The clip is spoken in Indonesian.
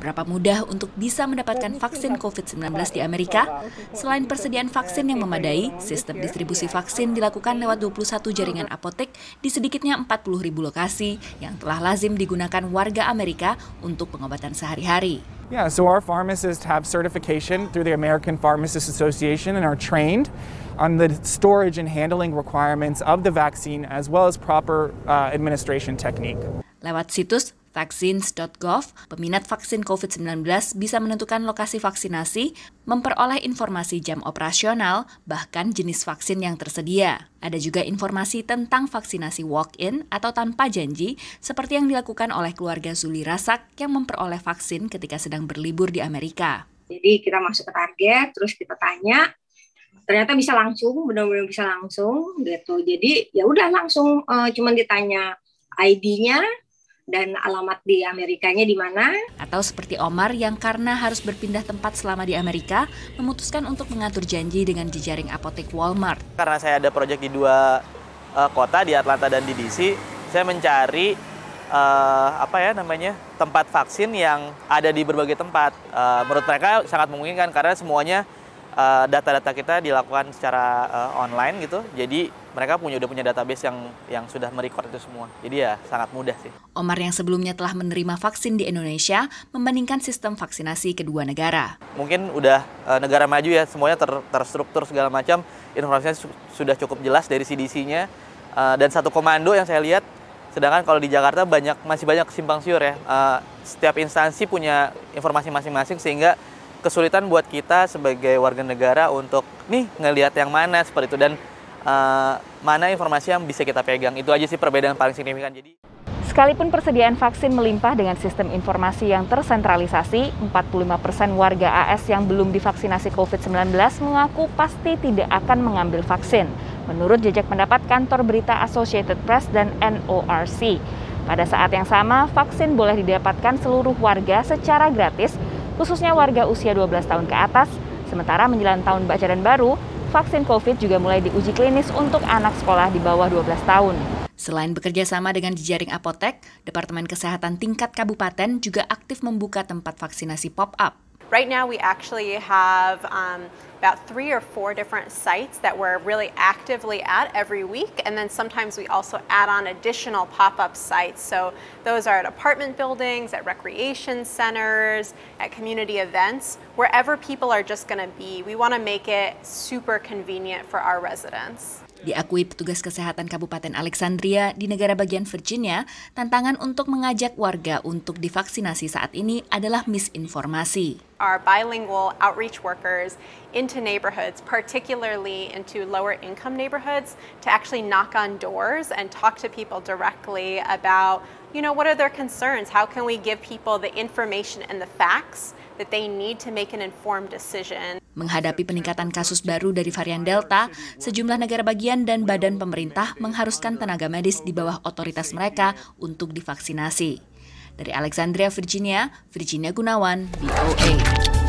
seberapa mudah untuk bisa mendapatkan vaksin COVID-19 di Amerika, selain persediaan vaksin yang memadai, sistem distribusi vaksin dilakukan lewat 21 jaringan apotek di sedikitnya 40 ribu lokasi yang telah lazim digunakan warga Amerika untuk pengobatan sehari-hari. Yeah, so our pharmacists have certification through the American Pharmacists Association and are trained on the storage and handling requirements of the vaccine as well as proper uh, administration technique. Lewat situs Vaccines.gov, peminat vaksin COVID-19 bisa menentukan lokasi vaksinasi, memperoleh informasi jam operasional, bahkan jenis vaksin yang tersedia. Ada juga informasi tentang vaksinasi walk-in atau tanpa janji, seperti yang dilakukan oleh keluarga Zuli Rasak yang memperoleh vaksin ketika sedang berlibur di Amerika. Jadi kita masuk ke target, terus kita tanya, ternyata bisa langsung, benar-benar bisa langsung gitu. Jadi ya udah langsung uh, cuman ditanya ID-nya, dan alamat di Amerikanya di mana. Atau seperti Omar yang karena harus berpindah tempat selama di Amerika, memutuskan untuk mengatur janji dengan jejaring apotek Walmart. Karena saya ada proyek di dua uh, kota, di Atlanta dan di DC, saya mencari uh, apa ya namanya tempat vaksin yang ada di berbagai tempat. Uh, menurut mereka sangat memungkinkan karena semuanya data-data kita dilakukan secara uh, online gitu. Jadi mereka punya udah punya database yang yang sudah merekod itu semua. Jadi ya sangat mudah sih. Omar yang sebelumnya telah menerima vaksin di Indonesia membandingkan sistem vaksinasi kedua negara. Mungkin udah e, negara maju ya semuanya ter, terstruktur segala macam, informasinya su, sudah cukup jelas dari CDC-nya e, eh, dan satu komando yang saya lihat sedangkan kalau di Jakarta banyak masih banyak simpang siur ya. E, setiap instansi punya informasi masing-masing sehingga kesulitan buat kita sebagai warga negara untuk nih ngelihat yang mana seperti itu dan uh, mana informasi yang bisa kita pegang. Itu aja sih perbedaan paling signifikan. Jadi Sekalipun persediaan vaksin melimpah dengan sistem informasi yang tersentralisasi, 45% warga AS yang belum divaksinasi COVID-19 mengaku pasti tidak akan mengambil vaksin. Menurut jejak pendapat kantor berita Associated Press dan NORC. Pada saat yang sama, vaksin boleh didapatkan seluruh warga secara gratis, khususnya warga usia 12 tahun ke atas, sementara menjelang tahun baca dan baru, vaksin COVID juga mulai diuji klinis untuk anak sekolah di bawah 12 tahun. Selain bekerja sama dengan jejaring apotek, Departemen Kesehatan tingkat kabupaten juga aktif membuka tempat vaksinasi pop-up. Right now we actually have um, about three or four different sites that we're really actively at every week. And then sometimes we also add on additional pop-up sites. So those are at apartment buildings, at recreation centers, at community events, wherever people are just gonna be. We wanna make it super convenient for our residents. Diakui petugas kesehatan Kabupaten Alexandria di negara bagian Virginia, tantangan untuk mengajak warga untuk divaksinasi saat ini adalah misinformasi. Our bilingual outreach workers into neighborhoods, particularly into lower income neighborhoods, to actually knock on doors and talk to people directly about, you know, what are their concerns? How can we give people the information and the facts that they need to make an informed decision? Menghadapi peningkatan kasus baru dari varian Delta, sejumlah negara bagian dan badan pemerintah mengharuskan tenaga medis di bawah otoritas mereka untuk divaksinasi. Dari Alexandria, Virginia, Virginia Gunawan, BOA.